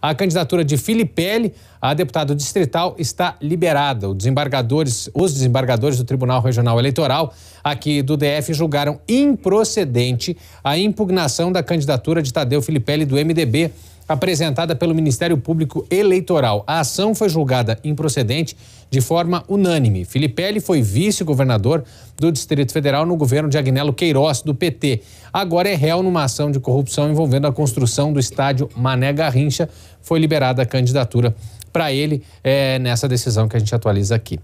A candidatura de Filipelli a deputado distrital está liberada. Os desembargadores, os desembargadores do Tribunal Regional Eleitoral aqui do DF julgaram improcedente a impugnação da candidatura de Tadeu Filipelli do MDB apresentada pelo Ministério Público Eleitoral. A ação foi julgada improcedente de forma unânime. Filipelli foi vice-governador do Distrito Federal no governo de Agnello Queiroz, do PT. Agora é réu numa ação de corrupção envolvendo a construção do estádio Mané Garrincha. Foi liberada a candidatura para ele é, nessa decisão que a gente atualiza aqui.